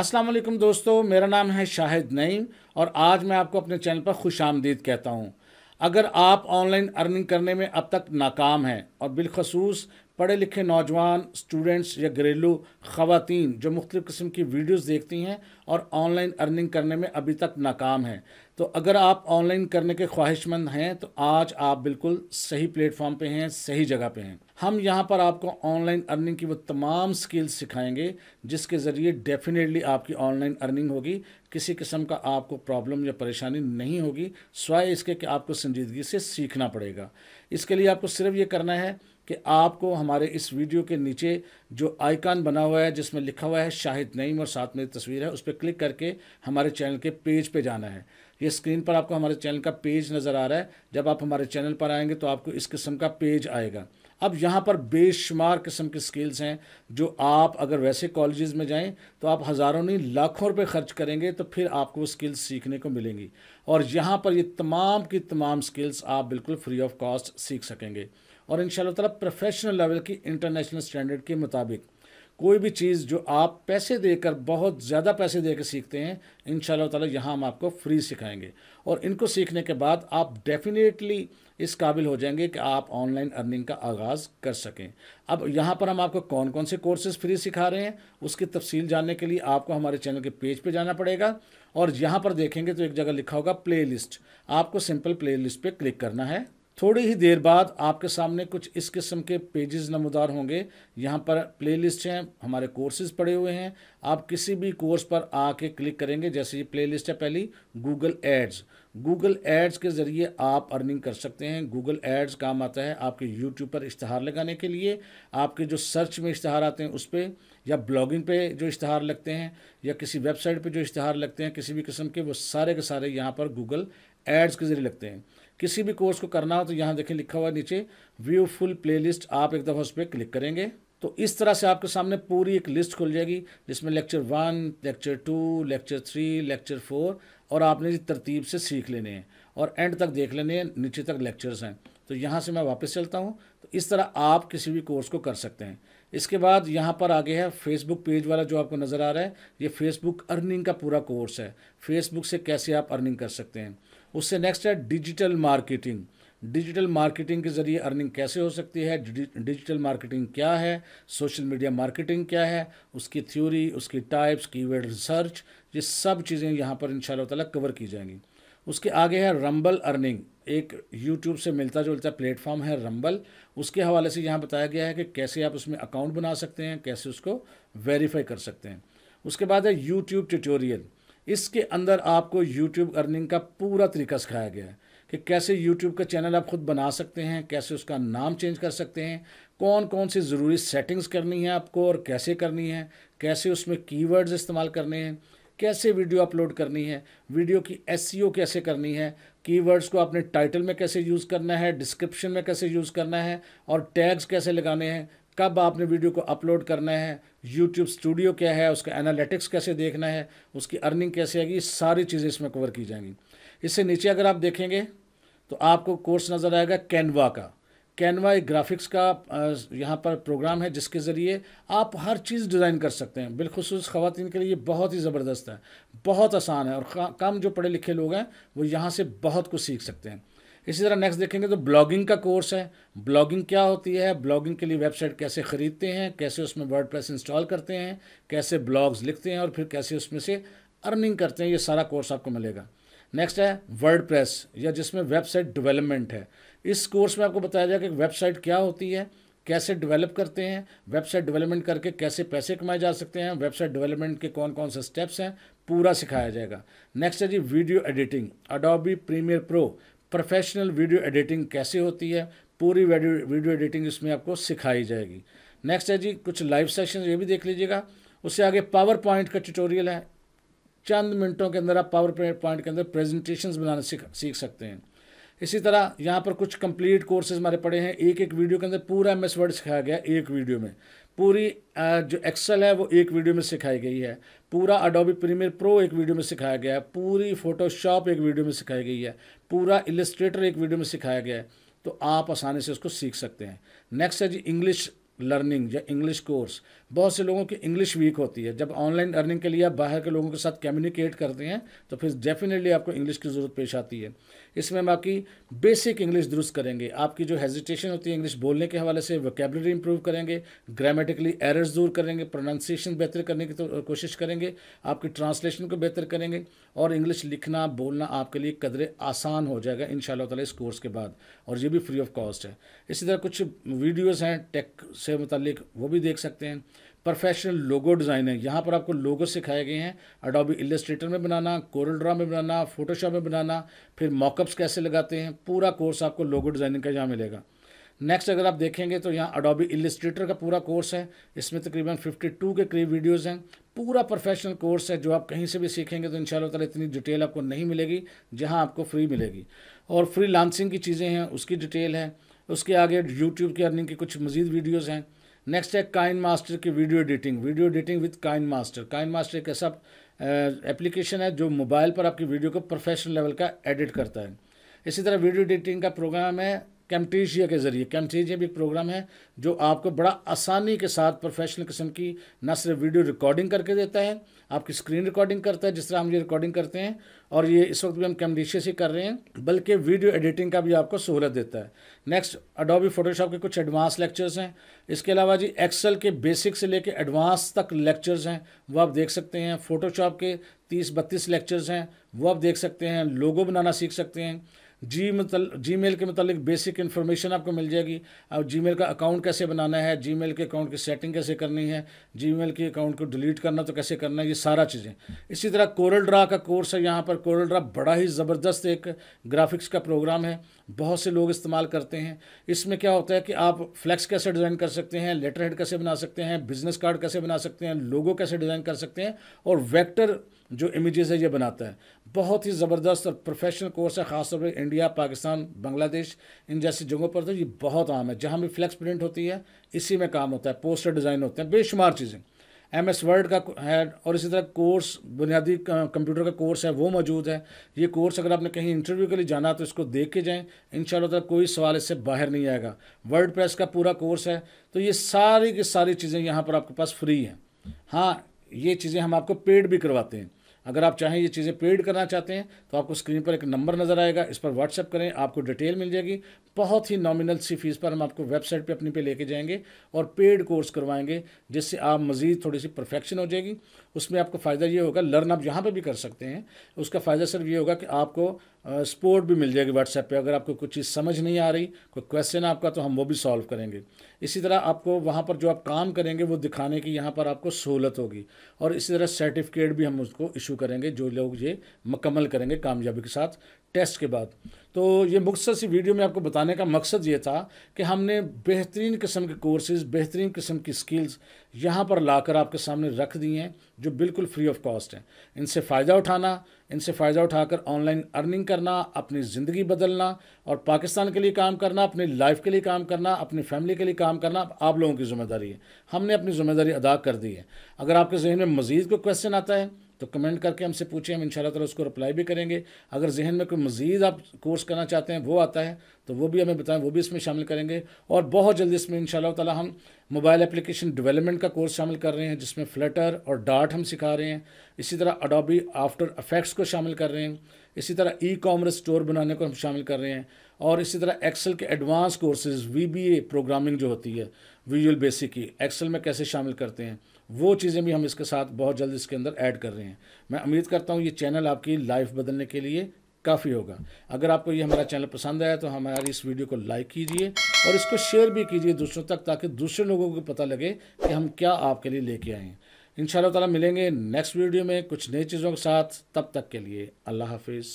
अस्सलाम वालेकुम दोस्तों मेरा नाम है शाहिद नईम और आज मैं आपको अपने चैनल पर खुश आमदीद कहता हूँ अगर आप ऑनलाइन अर्निंग करने में अब तक नाकाम हैं और बिलखसूस पढ़े लिखे नौजवान स्टूडेंट्स या घरेलू ख़वान जो मुख्तु किस्म की वीडियोज़ देखती हैं और ऑनलाइन अर्निंग करने में अभी तक नाकाम हैं तो अगर आप ऑनलाइन करने के ख्वाहिशमंद हैं तो आज आप बिल्कुल सही प्लेटफॉर्म पे हैं सही जगह पे हैं हम यहाँ पर आपको ऑनलाइन अर्निंग की वो तमाम स्किल्स सिखाएंगे जिसके ज़रिए डेफिनेटली आपकी ऑनलाइन अर्निंग होगी किसी किस्म का आपको प्रॉब्लम या परेशानी नहीं होगी स्वाय इसके कि आपको संजीदगी से सीखना पड़ेगा इसके लिए आपको सिर्फ ये करना है कि आपको हमारे इस वीडियो के नीचे जो आइकन बना हुआ है जिसमें लिखा हुआ है शाहिद नईम और साथ में तस्वीर है उस पर क्लिक करके हमारे चैनल के पेज पे जाना है ये स्क्रीन पर आपको हमारे चैनल का पेज नज़र आ रहा है जब आप हमारे चैनल पर आएंगे तो आपको इस किस्म का पेज आएगा अब यहाँ पर बेशुमार किस्म के स्किल्स हैं जो आप अगर वैसे कॉलेजेस में जाएं तो आप हज़ारों नहीं लाखों रुपए खर्च करेंगे तो फिर आपको वो स्किल्स सीखने को मिलेंगी और यहाँ पर ये तमाम की तमाम स्किल्स आप बिल्कुल फ्री ऑफ कॉस्ट सीख सकेंगे और इन ताला प्रोफेशनल लेवल की इंटरनेशनल स्टैंडर्ड के मुताबिक कोई भी चीज़ जो आप पैसे देकर बहुत ज़्यादा पैसे देकर सीखते हैं इन ताला यहाँ हम आपको फ्री सिखाएंगे और इनको सीखने के बाद आप डेफिनेटली इस काबिल हो जाएंगे कि आप ऑनलाइन अर्निंग का आगाज़ कर सकें अब यहाँ पर हम आपको कौन कौन से कोर्सेज़ फ्री सिखा रहे हैं उसकी तफसील जानने के लिए आपको हमारे चैनल के पेज पे जाना पड़ेगा और यहाँ पर देखेंगे तो एक जगह लिखा होगा प्लेलिस्ट आपको सिंपल प्लेलिस्ट पे क्लिक करना है थोड़ी ही देर बाद आपके सामने कुछ इस किस्म के पेजेस नमदार होंगे यहाँ पर प्लेलिस्ट हैं हमारे कोर्सेज पड़े हुए हैं आप किसी भी कोर्स पर आके क्लिक करेंगे जैसे ये प्लेलिस्ट है पहली गूगल एड्स गूगल एड्स के ज़रिए आप अर्निंग कर सकते हैं गूगल एड्स काम आता है आपके यूट्यूब पर इश्तहार लगाने के लिए आपके जो सर्च में इश्तहार आते हैं उस पर या ब्लॉगिंग पे जो इश्तहार लगते हैं या किसी वेबसाइट पे जो इश्तहार लगते हैं किसी भी किस्म के वो सारे के सारे यहाँ पर गूगल एड्स के ज़रिए लगते हैं किसी भी कोर्स को करना हो तो यहाँ देखें लिखा हुआ नीचे व्यू फुल प्ले आप एक दफ़ा उस पर क्लिक करेंगे तो इस तरह से आपके सामने पूरी एक लिस्ट खुल जाएगी जिसमें lecture one lecture two lecture three lecture four और आपने तरतीब से सीख लेने हैं और एंड तक देख लेने हैं नीचे तक लेक्चर्स हैं तो यहाँ से मैं वापस चलता हूँ तो इस तरह आप किसी भी कोर्स को कर सकते हैं इसके बाद यहाँ पर आगे है फेसबुक पेज वाला जो आपको नज़र आ रहा है ये फेसबुक अर्निंग का पूरा कोर्स है फेसबुक से कैसे आप अर्निंग कर सकते हैं उससे नेक्स्ट है डिजिटल मार्केटिंग डिजिटल मार्केटिंग के ज़रिए अर्निंग कैसे हो सकती है डिजिटल मार्केटिंग क्या है सोशल मीडिया मार्केटिंग क्या है उसकी थ्योरी उसकी टाइप्स कीवर्ड रिसर्च ये सब चीज़ें यहाँ पर इन ताला कवर की जाएंगी उसके आगे है रंबल अर्निंग एक यूट्यूब से मिलता जुलता प्लेटफॉर्म है रंबल उसके हवाले से यहाँ बताया गया है कि कैसे आप उसमें अकाउंट बना सकते हैं कैसे उसको वेरीफाई कर सकते हैं उसके बाद है यूट्यूब ट्यूटोरियल इसके अंदर आपको यूट्यूब अर्निंग का पूरा तरीका सिखाया गया है कि कैसे यूट्यूब का चैनल आप खुद बना सकते हैं कैसे उसका नाम चेंज कर सकते हैं कौन कौन सी ज़रूरी सेटिंग्स करनी है आपको और कैसे करनी है कैसे उसमें कीवर्ड्स इस्तेमाल करने हैं कैसे वीडियो अपलोड करनी है वीडियो की एस e कैसे करनी है कीवर्ड्स को अपने टाइटल में कैसे यूज़ करना है डिस्क्रिप्शन में कैसे यूज़ करना है और टैग्स कैसे लगाने हैं कब आपने वीडियो को अपलोड करना है यूट्यूब स्टूडियो क्या है उसका एनालिटिक्स कैसे देखना है उसकी अर्निंग कैसे आएगी सारी चीज़ें इसमें कवर की जाएंगी इससे नीचे अगर आप देखेंगे तो आपको कोर्स नज़र आएगा कैनवा का कैनवा एक ग्राफिक्स का यहाँ पर प्रोग्राम है जिसके ज़रिए आप हर चीज़ डिज़ाइन कर सकते हैं बिलखसूस ख़वान के लिए बहुत ही ज़बरदस्त है बहुत आसान है और कम जो पढ़े लिखे लोग हैं वो यहाँ से बहुत कुछ सीख सकते हैं इसी तरह नेक्स्ट देखेंगे तो ब्लॉगिंग का कोर्स है ब्लॉगिंग क्या होती है ब्लॉगिंग के लिए वेबसाइट कैसे ख़रीदते हैं कैसे उसमें वर्ड इंस्टॉल करते हैं कैसे ब्लॉग्स लिखते हैं और फिर कैसे उसमें से अर्निंग करते हैं ये सारा कोर्स आपको मिलेगा नेक्स्ट है वर्ड या जिसमें वेबसाइट डिवेलपमेंट है इस कोर्स में आपको बताया जाएगा कि वेबसाइट क्या होती है कैसे डेवलप करते हैं वेबसाइट डेवलपमेंट करके कैसे पैसे कमाए जा सकते हैं वेबसाइट डेवलपमेंट के कौन कौन से स्टेप्स हैं पूरा सिखाया जाएगा नेक्स्ट है जी video editing Adobe Premiere Pro professional video editing कैसे होती है पूरी वीडियो वीडियो एडिटिंग इसमें आपको सिखाई जाएगी नेक्स्ट है जी कुछ लाइव सेशन ये भी देख लीजिएगा उससे आगे पावर पॉइंट का ट्यूटोरियल है चंद मिनटों के अंदर आप पावर पॉइंट के अंदर प्रेजेंटेशंस बनाना सीख सीख सकते हैं इसी तरह यहाँ पर कुछ कंप्लीट कोर्सेज हमारे पड़े हैं एक एक वीडियो के अंदर पूरा एम एस वर्ड सिखाया गया एक वीडियो में पूरी जो एक्सेल है वो एक वीडियो में सिखाई गई है पूरा अडोबी प्रीमियर प्रो एक वीडियो में सिखाया गया है पूरी फोटोशॉप एक वीडियो में सिखाई गई है पूरा इलस्ट्रेटर एक वीडियो में सिखाया गया है तो आप आसानी से उसको सीख सकते हैं नेक्स्ट है जी इंग्लिश लर्निंग या इंग्लिश कोर्स बहुत से लोगों की इंग्लिश वीक होती है जब ऑनलाइन अर्निंग के लिए आप बाहर के लोगों के साथ कम्युनिकेट करते हैं तो फिर डेफिनेटली आपको इंग्लिश की ज़रूरत पेश आती है इसमें हम आपकी बेसिक इंग्लिश दुरुस्त करेंगे आपकी जो हेजिटेशन होती है इंग्लिश बोलने के हवाले से वोकेबलरी इंप्रूव करेंगे ग्रामेटिकली एरर्स दूर करेंगे प्रोनाउंसिएशन बेहतर करने की तो कोशिश करेंगे आपकी ट्रांसलेशन को बेहतर करेंगे और इंग्लिश लिखना बोलना आपके लिए कदरे आसान हो जाएगा इन ताला इस कोर्स के बाद और ये भी फ्री ऑफ कॉस्ट है इसी तरह कुछ वीडियोज़ हैं टेक से मुतलिक वो भी देख सकते हैं प्रोफेशनल लोगो डिज़ाइनर यहाँ पर आपको लोगो सिखाए गए हैं अडोबी इलेस्ट्रेटर में बनाना कोरल ड्रा में बनाना फोटोशॉप में बनाना फिर मॉकअप्स कैसे लगाते हैं पूरा कोर्स आपको लोगो डिज़ाइनिंग का यहाँ मिलेगा नेक्स्ट अगर आप देखेंगे तो यहाँ अडोबी इलेस्ट्रेटर का पूरा कोर्स है इसमें तकरीबन 52 के करीब वीडियोस हैं पूरा प्रोफेशनल कोर्स है जो आप कहीं से भी सीखेंगे तो इन शाला इतनी डिटेल आपको नहीं मिलेगी जहाँ आपको फ्री मिलेगी और फ्री लांसिंग की चीज़ें हैं उसकी डिटेल है उसके आगे यूट्यूब की अर्निंग की कुछ मज़ीद वीडियोज़ हैं नेक्स्ट है काइन मास्टर की video editing video editing with KineMaster KineMaster एक ऐसा एप्लीकेशन है जो मोबाइल पर आपकी वीडियो को प्रोफेशनल लेवल का एडिट करता है इसी तरह वीडियो एडिटिंग का प्रोग्राम है कैमटेशिया के ज़रिए कैमटेशिया भी एक प्रोग्राम है जो आपको बड़ा आसानी के साथ प्रोफेशनल किस्म की ना सिर्फ वीडियो रिकॉर्डिंग करके देता है आपकी स्क्रीन रिकॉर्डिंग करता है जिस तरह हम ये रिकॉर्डिंग करते हैं और ये इस वक्त भी हम कैमटेशिया से कर रहे हैं बल्कि वीडियो एडिटिंग का भी आपको सहूलत देता है नेक्स्ट अडोबी फोटोशॉप के कुछ एडवांस लेक्चर्स हैं इसके अलावा जी एक्सेल के बेसिक से लेके एडवांस तक लेक्चर्स हैं वो आप देख सकते हैं फोटोशॉप के तीस बत्तीस लेक्चर्स हैं वो आप देख सकते हैं लोगो बनाना सीख सकते हैं जी मतलब जी मेल के मतलब बेसिक इन्फॉर्मेशन आपको मिल जाएगी और जी मेल का अकाउंट कैसे बनाना है जी मेल के अकाउंट की सेटिंग कैसे करनी है जी मेल के अकाउंट को डिलीट करना तो कैसे करना है ये सारा चीज़ें इसी तरह कोरल ड्रा का कोर्स है यहाँ पर कोरल ड्रा बड़ा ही ज़बरदस्त एक ग्राफिक्स का प्रोग्राम है बहुत से लोग इस्तेमाल करते हैं इसमें क्या होता है कि आप फ्लैक्स कैसे डिज़ाइन कर सकते हैं लेटर हेड कैसे बना सकते हैं बिजनेस कार्ड कैसे बना सकते हैं लोगो कैसे डिज़ाइन कर सकते हैं और वैक्टर जो इमेजेस है ये बनाता है बहुत ही ज़बरदस्त और प्रोफेशनल कोर्स है ख़ासतौर पर इंडिया पाकिस्तान बांग्लादेश इन जैसी जगहों पर तो ये बहुत आम है जहाँ भी फ्लैक्स प्रिंट होती है इसी में काम होता है पोस्टर डिज़ाइन होते हैं बेशुमार चीज़ें एम एस वर्ल्ड का है और इसी तरह कोर्स बुनियादी कंप्यूटर का कोर्स है वो मौजूद है ये कोर्स अगर आपने कहीं इंटरव्यू के लिए जाना तो इसको देख के जाएँ इन शाला कोई सवाल इससे बाहर नहीं आएगा वर्ल्ड प्रेस का पूरा कोर्स है तो ये सारी की सारी चीज़ें यहाँ पर आपके पास फ्री हैं हाँ ये चीज़ें हम आपको पेड भी करवाते हैं अगर आप चाहें ये चीज़ें पेड करना चाहते हैं तो आपको स्क्रीन पर एक नंबर नज़र आएगा इस पर व्हाट्सअप करें आपको डिटेल मिल जाएगी बहुत ही नॉमिनल सी फीस पर हम आपको वेबसाइट पे अपनी पे लेके जाएंगे और पेड कोर्स करवाएंगे जिससे आप मज़ीद थोड़ी सी परफेक्शन हो जाएगी उसमें आपको फ़ायदा ये होगा लर्न आप यहाँ पर भी कर सकते हैं उसका फ़ायदा सिर्फ ये होगा कि आपको सपोर्ट भी मिल जाएगी व्हाट्सएप पे अगर आपको कुछ चीज़ समझ नहीं आ रही कोई क्वेश्चन आपका तो हम वो भी सॉल्व करेंगे इसी तरह आपको वहाँ पर जो आप काम करेंगे वो दिखाने की यहाँ पर आपको सहूलत होगी और इसी तरह सर्टिफिकेट भी हम उसको इशू करेंगे जो लोग ये मुकम्मल करेंगे कामयाबी के साथ टेस्ट के बाद तो ये मुख्तर सी वीडियो में आपको बताने का मकसद ये था कि हमने बेहतरीन किस्म के कोर्सेज बेहतरीन किस्म की स्किल्स यहाँ पर लाकर आपके सामने रख दी हैं जो बिल्कुल फ्री ऑफ कॉस्ट हैं इनसे फ़ायदा उठाना इनसे फ़ायदा उठाकर ऑनलाइन अर्निंग करना अपनी ज़िंदगी बदलना और पाकिस्तान के लिए काम करना अपनी लाइफ के लिए काम करना अपनी फैमिली के लिए काम करना आप लोगों की ज़िम्मेदारी है हमने अपनी ज़िम्मेदारी अदा कर दी है अगर आपके जहन में मज़ीद कोई क्वेश्चन आता है तो कमेंट करके हमसे पूछें हम इन ताला उसको रिप्लाई भी करेंगे अगर जहन में कोई मज़ीद आप कोर्स करना चाहते हैं वो आता है तो वो भी हमें बताएं वो भी इसमें शामिल करेंगे और बहुत जल्दी इसमें इन तला हम मोबाइल एप्लीकेशन डेवलपमेंट का कोर्स शामिल कर रहे हैं जिसमें फ्लटर और डार्ट हम सिखा रहे हैं इसी तरह अडोबी आफ्टर अफेक्ट्स को शामिल कर रहे हैं इसी तरह ई कॉमर्स स्टोर बनाने को हम शामिल कर रहे हैं और इसी तरह एक्सेल के advance courses V B A programming जो होती है विजुअल बेसिक की एक्सेल में कैसे शामिल करते हैं वो चीज़ें भी हम इसके साथ बहुत जल्द इसके अंदर ऐड कर रहे हैं मैं उम्मीद करता हूँ ये चैनल आपकी लाइफ बदलने के लिए काफ़ी होगा अगर आपको ये हमारा चैनल पसंद आया तो हमारी इस वीडियो को लाइक कीजिए और इसको शेयर भी कीजिए दूसरों तक ताकि दूसरे लोगों को पता लगे कि हम क्या आपके लिए लेके आए हैं इन ताला मिलेंगे नेक्स्ट वीडियो में कुछ नई चीज़ों के साथ तब तक के लिए अल्लाह हाफिज़